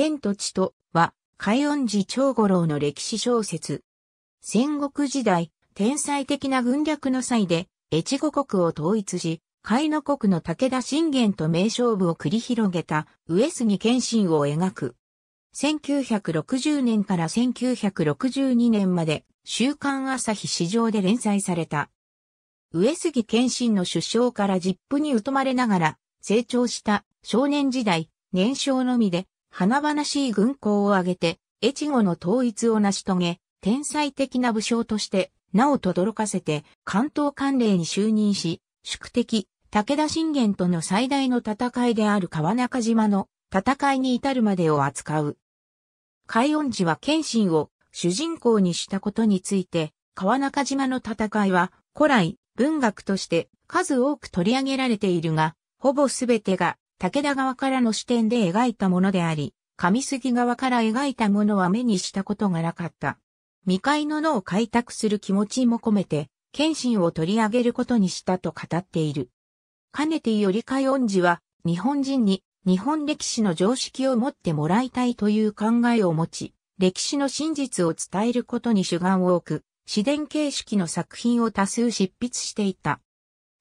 天と地とは、海音寺長五郎の歴史小説。戦国時代、天才的な軍略の際で、越後国を統一し、海の国の武田信玄と名勝負を繰り広げた上杉謙信を描く。1960年から1962年まで週刊朝日市場で連載された。上杉謙信の首相からジップに疎まれながら成長した少年時代、年少のみで華々しい軍功を挙げて、越後の統一を成し遂げ、天才的な武将として、名を轟かせて、関東官令に就任し、宿敵、武田信玄との最大の戦いである川中島の戦いに至るまでを扱う。海音寺は謙信を主人公にしたことについて、川中島の戦いは古来文学として数多く取り上げられているが、ほぼすべてが武田側からの視点で描いたものであり、上杉側から描いたものは目にしたことがなかった。未開の野を開拓する気持ちも込めて、謙信を取り上げることにしたと語っている。かねてより海恩寺は、日本人に日本歴史の常識を持ってもらいたいという考えを持ち、歴史の真実を伝えることに主眼を置く、自伝形式の作品を多数執筆していた。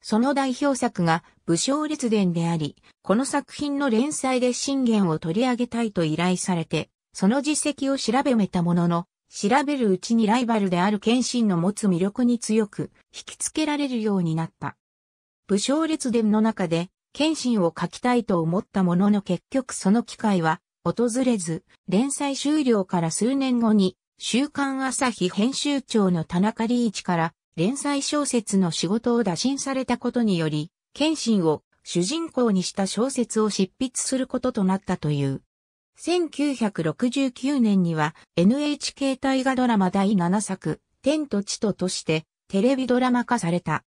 その代表作が武将列伝であり、この作品の連載で信玄を取り上げたいと依頼されて、その実績を調べめたものの、調べるうちにライバルである謙信の持つ魅力に強く引きつけられるようになった。武将列伝の中で謙信を書きたいと思ったものの結局その機会は訪れず、連載終了から数年後に週刊朝日編集長の田中理一から連載小説の仕事を打診されたことにより、謙信を主人公にした小説を執筆することとなったという。1969年には NHK 大河ドラマ第7作、天と地ととしてテレビドラマ化された。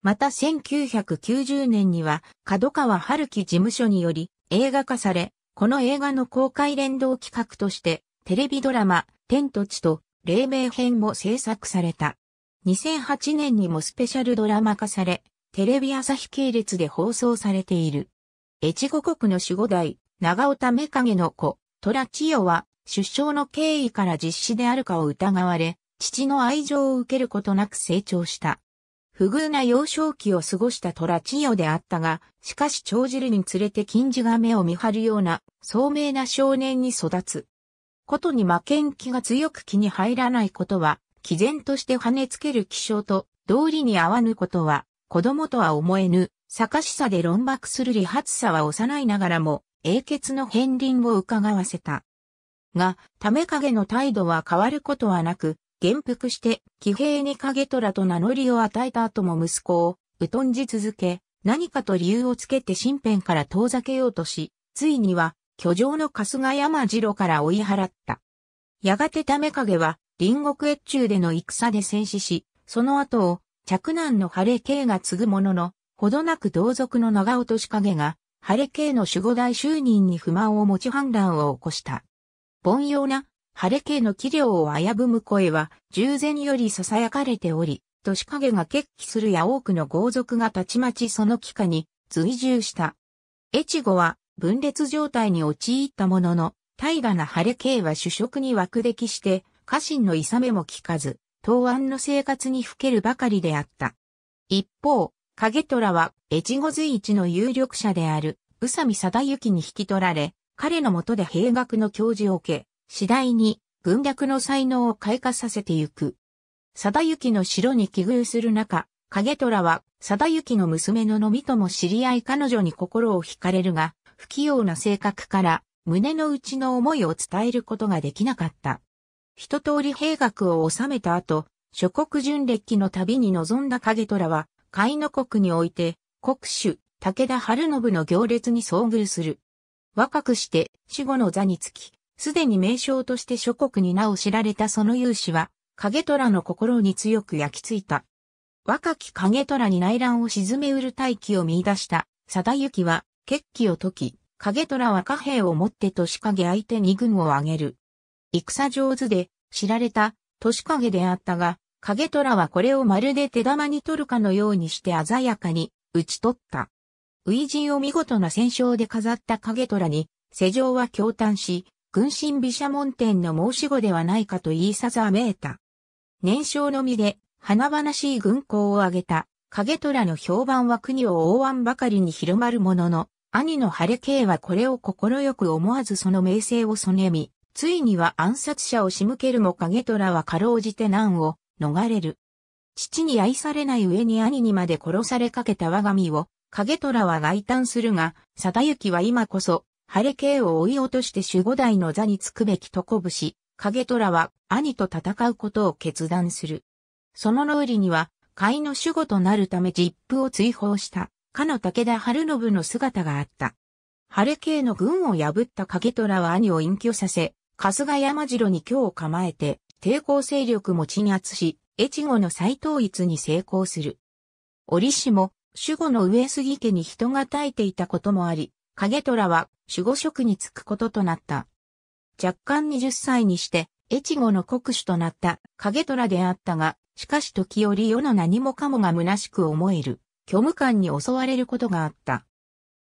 また1990年には角川春樹事務所により映画化され、この映画の公開連動企画としてテレビドラマ天と地と黎明編も制作された。2008年にもスペシャルドラマ化され、テレビ朝日系列で放送されている。越後国の守護代、長尾為影の子、虎千代は、出生の経緯から実施であるかを疑われ、父の愛情を受けることなく成長した。不遇な幼少期を過ごした虎千代であったが、しかし長汁るにつれて金字が目を見張るような、聡明な少年に育つ。ことに負けん気が強く気に入らないことは、毅然として跳ねつける気象と、道理に合わぬことは、子供とは思えぬ、逆しさで論爆する理髪さは幼いながらも、英傑の片鱗を伺わせた。が、ため影の態度は変わることはなく、元服して、騎兵に影虎と名乗りを与えた後も息子を、疎んじ続け、何かと理由をつけて身辺から遠ざけようとし、ついには、居城の春日山城から追い払った。やがてため影は、隣国越中での戦で戦死し、その後を、嫡男の晴れ慶が継ぐものの、ほどなく同族の長尾利影が、晴れ慶の守護大就任に不満を持ち反乱を起こした。凡庸な、晴れ慶の器量を危ぶむ声は、従前より囁かれており、年影が決起するや多くの豪族がたちまちその帰化に追従した。越後は分裂状態に陥ったものの、大河な晴れ慶は主食に枠出来して、家臣のいさめも聞かず、東安の生活にふけるばかりであった。一方、影虎は、越後随一の有力者である、宇佐美貞幸に引き取られ、彼のもとで兵学の教授を受け、次第に、軍略の才能を開花させてゆく。貞幸の城に寄遇する中、影虎は、貞幸の娘ののみとも知り合い彼女に心を惹かれるが、不器用な性格から、胸の内の思いを伝えることができなかった。一通り兵学を収めた後、諸国巡歴の旅に臨んだ影虎は、海の国において、国主、武田春信の行列に遭遇する。若くして、死後の座につき、すでに名称として諸国に名を知られたその勇士は、影虎の心に強く焼き付いた。若き影虎に内乱を沈めうる大気を見出した、貞行は、決起を解き、影虎は貨幣を持って年影相手に軍を挙げる。戦上手で知られた年影であったが、影虎はこれをまるで手玉に取るかのようにして鮮やかに打ち取った。初陣を見事な戦勝で飾った影虎に、世上は驚嘆し、軍神毘沙門天の申し子ではないかと言いさざめいた。年少の身で、華々しい軍功を挙げた、影虎の評判は国を大腕ばかりに広まるものの、兄の晴れ慶はこれを快く思わずその名声をそねみ、ついには暗殺者を仕向けるも影虎はかろうじて難を逃れる。父に愛されない上に兄にまで殺されかけた我が身を、影虎は外嘆するが、貞行は今こそ、晴れ系を追い落として守護代の座につくべきとこぶし、影虎は兄と戦うことを決断する。その脳裏には、会の守護となるため実父を追放した、かの武田春信の姿があった。晴れ系の軍を破った影虎は兄を隠居させ、春日山城に今日構えて、抵抗勢力も鎮圧し、越後の再統一に成功する。折しも、守護の上杉家に人が耐えていたこともあり、影虎は守護職に就くこととなった。若干20歳にして、越後の国主となった影虎であったが、しかし時折世の何もかもが虚しく思える、虚無感に襲われることがあった。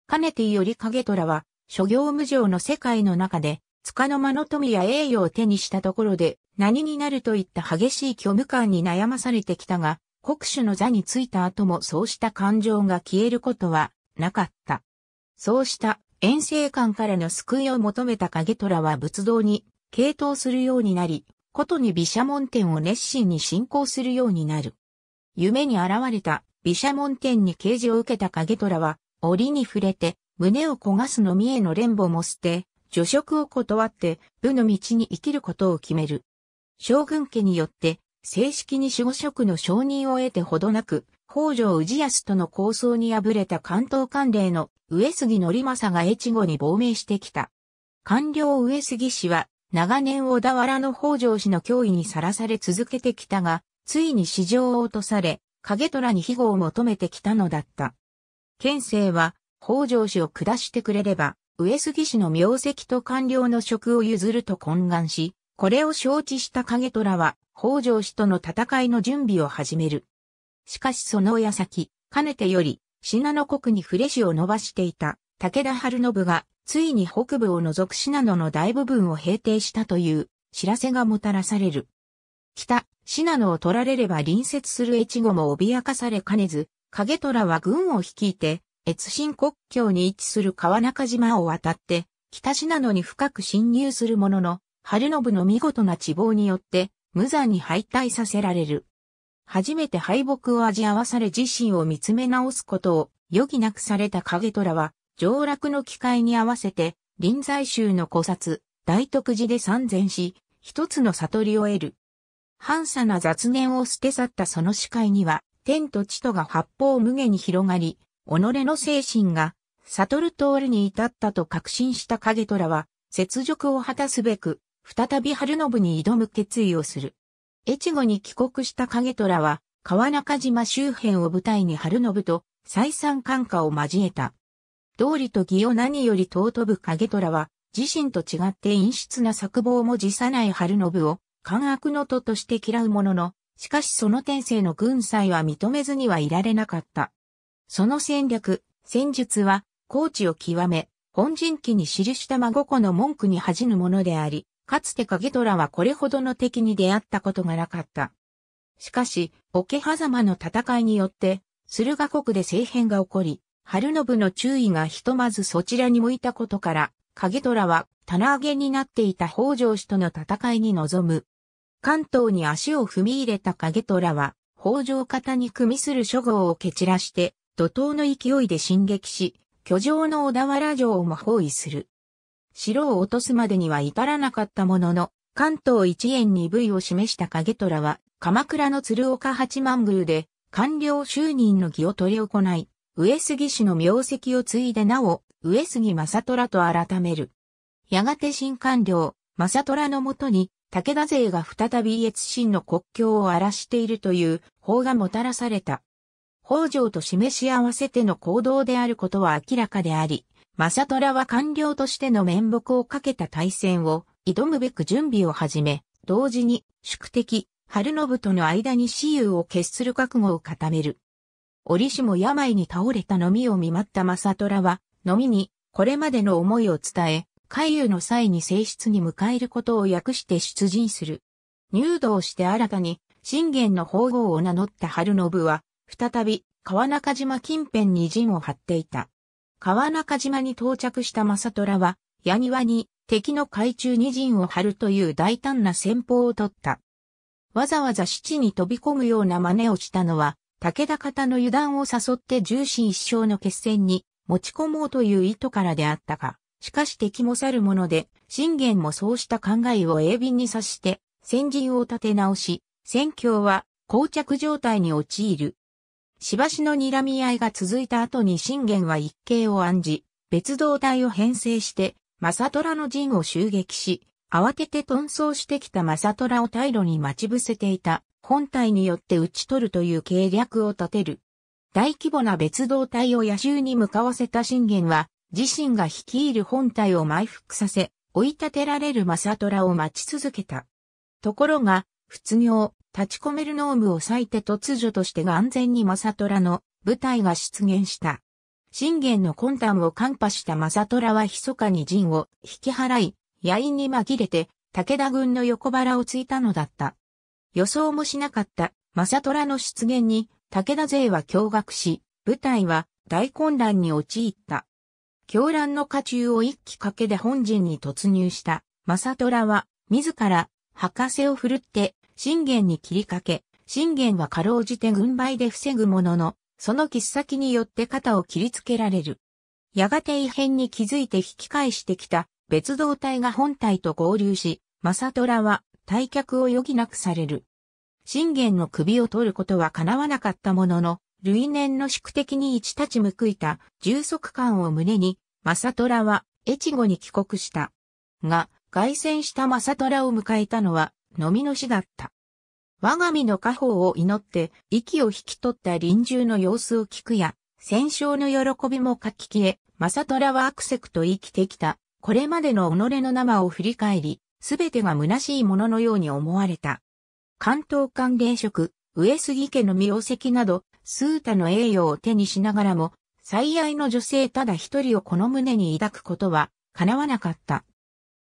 かねてより影虎は、諸行無常の世界の中で、つかの間の富や栄誉を手にしたところで、何になるといった激しい虚無感に悩まされてきたが、国主の座についた後もそうした感情が消えることはなかった。そうした遠征官からの救いを求めた影虎は仏道に傾倒するようになり、ことに毘沙門天を熱心に信仰するようになる。夢に現れた毘沙門天に啓示を受けた影虎は、檻に触れて、胸を焦がすのみへの連母も捨て、助職を断って部の道に生きることを決める。将軍家によって正式に守護職の承認を得てほどなく、北条氏康との構想に敗れた関東官令の上杉則政が越後に亡命してきた。官僚上杉氏は長年小田原の北条氏の脅威にさらされ続けてきたが、ついに市場を落とされ、影虎に庇護を求めてきたのだった。県政は北条氏を下してくれれば、上杉氏の名跡と官僚の職を譲ると懇願し、これを承知した影虎は、北条氏との戦いの準備を始める。しかしその矢先、かねてより、信濃国にフレシを伸ばしていた武田春信が、ついに北部を除く信濃の大部分を平定したという知らせがもたらされる。北、信濃を取られれば隣接する越後も脅かされかねず、影虎は軍を率いて、越新国境に位置する川中島を渡って、北信濃に深く侵入するものの、晴信の見事な地望によって、無残に敗退させられる。初めて敗北を味合わされ自身を見つめ直すことを余儀なくされた影虎は、上落の機会に合わせて、臨済宗の古刹、大徳寺で参禅し、一つの悟りを得る。半差な雑念を捨て去ったその視界には、天と地とが八方無下に広がり、己の精神が悟る通りに至ったと確信した影虎は、雪辱を果たすべく、再び春信に挑む決意をする。越後に帰国した影虎は、川中島周辺を舞台に春信と再三感化を交えた。道理と義を何より尊ぶ影虎は、自身と違って陰湿な作望も辞さない春信を、官悪の徒として嫌うものの、しかしその天性の軍才は認めずにはいられなかった。その戦略、戦術は、高知を極め、本人記に記した孫子の文句に恥じぬものであり、かつて影虎はこれほどの敵に出会ったことがなかった。しかし、桶狭間の戦いによって、駿河国で政変が起こり、春信の注意がひとまずそちらに向いたことから、影虎は棚上げになっていた北条氏との戦いに臨む。関東に足を踏み入れた影虎は、北条方に組みする諸号を蹴散らして、怒涛の勢いで進撃し、居城の小田原城をも包囲する。城を落とすまでには至らなかったものの、関東一円二部位を示した影虎は、鎌倉の鶴岡八幡宮で、官僚就任の儀を取り行い、上杉氏の名跡を継いでなお、上杉正虎と改める。やがて新官僚、正虎のもとに、武田勢が再び越新の国境を荒らしているという法がもたらされた。北条と示し合わせての行動であることは明らかであり、正虎は官僚としての面目をかけた対戦を挑むべく準備を始め、同時に宿敵、春信との間に私有を決する覚悟を固める。折しも病に倒れたのみを見舞った正虎は、のみにこれまでの思いを伝え、海遊の際に正室に迎えることを訳して出陣する。入道して新たに、信玄の法号を名乗った春信は、再び川中島近辺に陣を張っていた。川中島に到着した正虎は、矢庭に敵の海中に陣を張るという大胆な戦法を取った。わざわざ七に飛び込むような真似をしたのは、武田方の油断を誘って重心一生の決戦に持ち込もうという意図からであったが、しかし敵も去るもので、信玄もそうした考えを鋭敏に察して、先陣を立て直し、戦況は膠着状態に陥る。しばしの睨み合いが続いた後に信玄は一計を案じ、別動隊を編成して、正虎の陣を襲撃し、慌てて遁走してきた正虎を退路に待ち伏せていた本体によって討ち取るという計略を立てる。大規模な別動隊を野襲に向かわせた信玄は、自身が率いる本体を埋伏させ、追い立てられる正虎を待ち続けた。ところが、仏行、立ち込めるノーを割いて突如としてが安全にマサトラの部隊が出現した。信玄の魂胆を看破した正虎は密かに陣を引き払い、野因に紛れて武田軍の横腹をついたのだった。予想もしなかった正虎の出現に武田勢は驚愕し、部隊は大混乱に陥った。狂乱の家中を一気かけで本陣に突入した正虎は自ら博士を振るって信玄に切りかけ、信玄はかろうじて軍配で防ぐものの、その切っ先によって肩を切りつけられる。やがて異変に気づいて引き返してきた別動隊が本隊と合流し、正虎は退却を余儀なくされる。信玄の首を取ることは叶わなかったものの、類年の宿敵に一立ち報いた充足感を胸に、正虎は越後に帰国した。が、凱旋した正虎を迎えたのはのみの死だった。我が身の家宝を祈って息を引き取った臨終の様子を聞くや、戦勝の喜びも書き消え、正虎はアクセクと生きてきた、これまでの己の生を振り返り、すべてが虚しいもののように思われた。関東関連職、上杉家の名跡など、数多の栄誉を手にしながらも、最愛の女性ただ一人をこの胸に抱くことは、叶わなかった。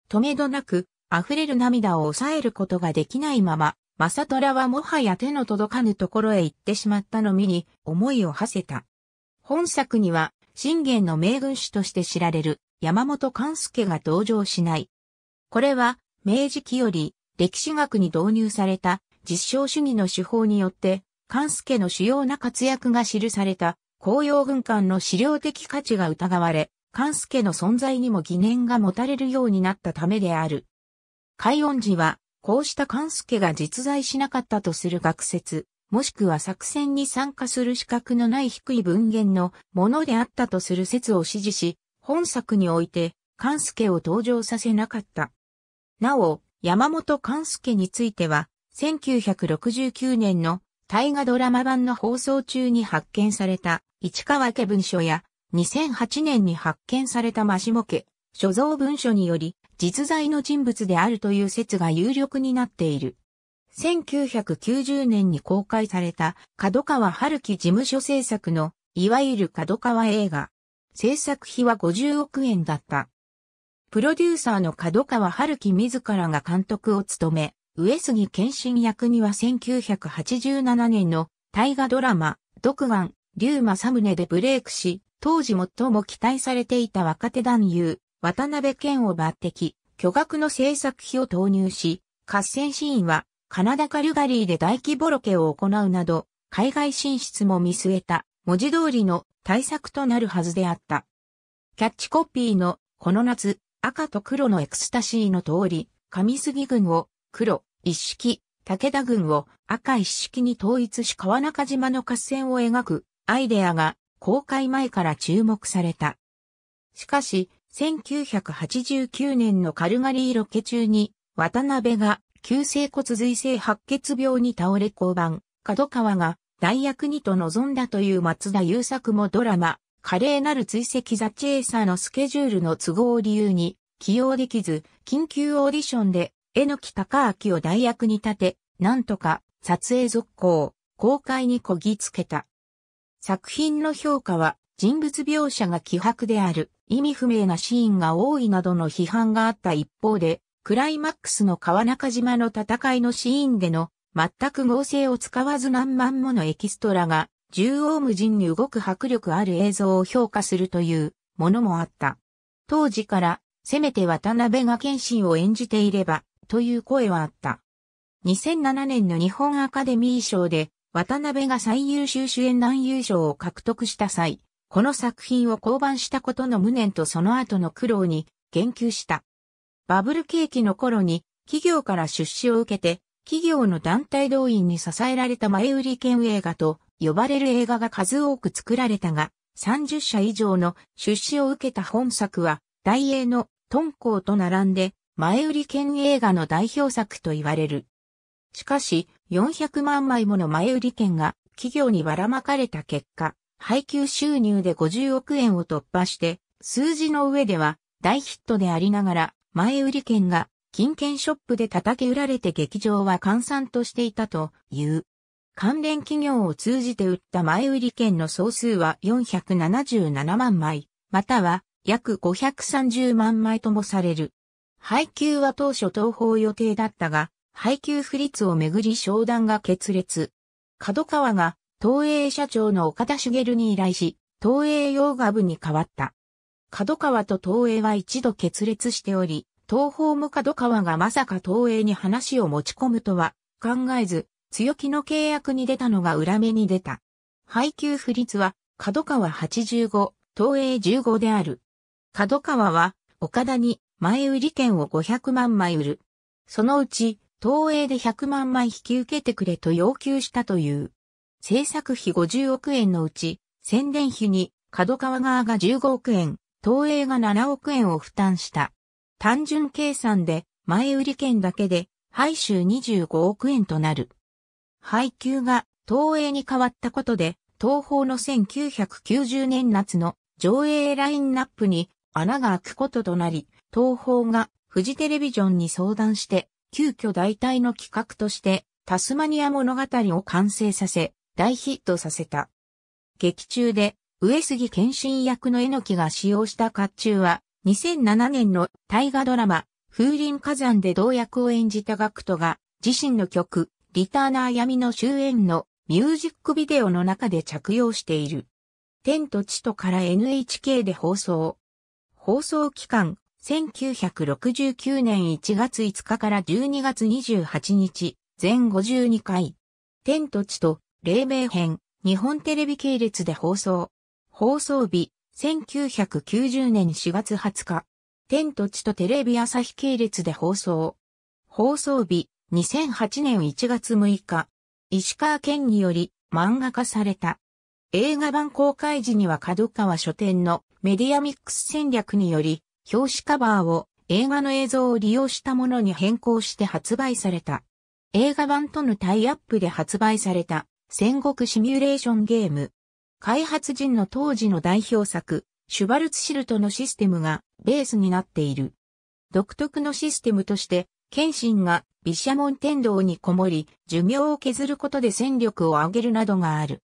止めどなく、溢れる涙を抑えることができないまま、正虎はもはや手の届かぬところへ行ってしまったのみに思いを馳せた。本作には、信玄の名軍師として知られる山本勘助が登場しない。これは、明治期より歴史学に導入された実証主義の手法によって、勘助の主要な活躍が記された紅葉軍艦の資料的価値が疑われ、勘助の存在にも疑念が持たれるようになったためである。海音寺は、こうした勘助が実在しなかったとする学説、もしくは作戦に参加する資格のない低い文言のものであったとする説を支持し、本作において、勘助を登場させなかった。なお、山本勘助については、1969年の大河ドラマ版の放送中に発見された市川家文書や、2008年に発見された真下家、所蔵文書により、実在の人物であるという説が有力になっている。1990年に公開された角川春樹事務所制作のいわゆる角川映画。制作費は50億円だった。プロデューサーの角川春樹自らが監督を務め、上杉謙信役には1987年の大河ドラマ、独眼、龍馬サムネでブレイクし、当時最も期待されていた若手男優、渡辺健を抜擢、巨額の制作費を投入し、合戦シーンはカナダカルガリーで大規模ロケを行うなど、海外進出も見据えた文字通りの対策となるはずであった。キャッチコピーのこの夏、赤と黒のエクスタシーの通り、上杉軍を黒、一式、武田軍を赤一式に統一し川中島の合戦を描くアイデアが公開前から注目された。しかし、1989年のカルガリーロケ中に、渡辺が急性骨髄性白血病に倒れ降板、角川が代役にと望んだという松田優作もドラマ、華麗なる追跡ザ・チェイサーのスケジュールの都合を理由に起用できず、緊急オーディションで、榎木隆明を代役に立て、なんとか撮影続行、公開にこぎつけた。作品の評価は人物描写が希薄である。意味不明なシーンが多いなどの批判があった一方で、クライマックスの川中島の戦いのシーンでの全く合成を使わず何万ものエキストラが縦横無尽に動く迫力ある映像を評価するというものもあった。当時からせめて渡辺が謙信を演じていればという声はあった。2007年の日本アカデミー賞で渡辺が最優秀主演男優賞を獲得した際、この作品を降板したことの無念とその後の苦労に言及した。バブル景気の頃に企業から出資を受けて企業の団体動員に支えられた前売り券映画と呼ばれる映画が数多く作られたが30社以上の出資を受けた本作は大英のトンコーと並んで前売り券映画の代表作と言われる。しかし400万枚もの前売り券が企業にばらまかれた結果、配給収入で50億円を突破して、数字の上では大ヒットでありながら、前売り券が金券ショップで叩き売られて劇場は閑散としていたという。関連企業を通じて売った前売り券の総数は477万枚、または約530万枚ともされる。配給は当初東方予定だったが、配給不立をめぐり商談が決裂。角川が東映社長の岡田茂に依頼し、東映洋画部に変わった。角川と東映は一度決裂しており、東方も角川がまさか東映に話を持ち込むとは考えず、強気の契約に出たのが裏目に出た。配給不立は角川85、東映15である。角川は岡田に前売り券を500万枚売る。そのうち東映で100万枚引き受けてくれと要求したという。制作費50億円のうち、宣伝費に、角川側が15億円、東映が7億円を負担した。単純計算で、前売り券だけで、配収25億円となる。配給が東映に変わったことで、東方の1990年夏の上映ラインナップに穴が開くこととなり、東方がフジテレビジョンに相談して、急遽代替の企画として、タスマニア物語を完成させ、大ヒットさせた。劇中で上杉謙信役の榎木が使用した甲冑は2007年の大河ドラマ風林火山で同役を演じたガクトが自身の曲リターナー闇の終焉のミュージックビデオの中で着用している。天と地とから NHK で放送。放送期間1969年1月5日から12月28日全52回。天と地と黎明編、日本テレビ系列で放送。放送日、1990年4月20日。天と地とテレビ朝日系列で放送。放送日、2008年1月6日。石川県により漫画化された。映画版公開時には角川書店のメディアミックス戦略により、表紙カバーを映画の映像を利用したものに変更して発売された。映画版とのタイアップで発売された戦国シミュレーションゲーム。開発人の当時の代表作、シュバルツシルトのシステムがベースになっている。独特のシステムとして、謙信が毘沙門天道にこもり、寿命を削ることで戦力を上げるなどがある。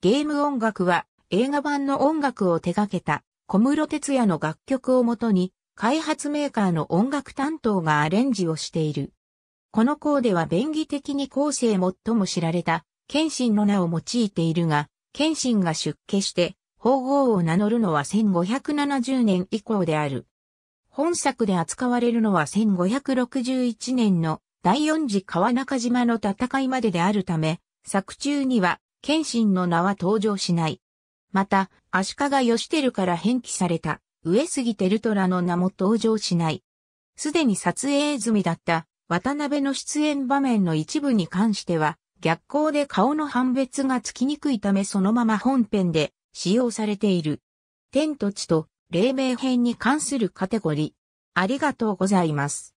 ゲーム音楽は映画版の音楽を手掛けた小室哲也の楽曲をもとに、開発メーカーの音楽担当がアレンジをしている。このコーデは便宜的に後世最も知られた謙信の名を用いているが、謙信が出家して、法号を名乗るのは1570年以降である。本作で扱われるのは1561年の第四次川中島の戦いまでであるため、作中には謙信の名は登場しない。また、足利義輝から返記された上杉輝虎の名も登場しない。すでに撮影済みだった渡辺の出演場面の一部に関しては、逆光で顔の判別がつきにくいためそのまま本編で使用されている。天と地と黎明編に関するカテゴリー。ありがとうございます。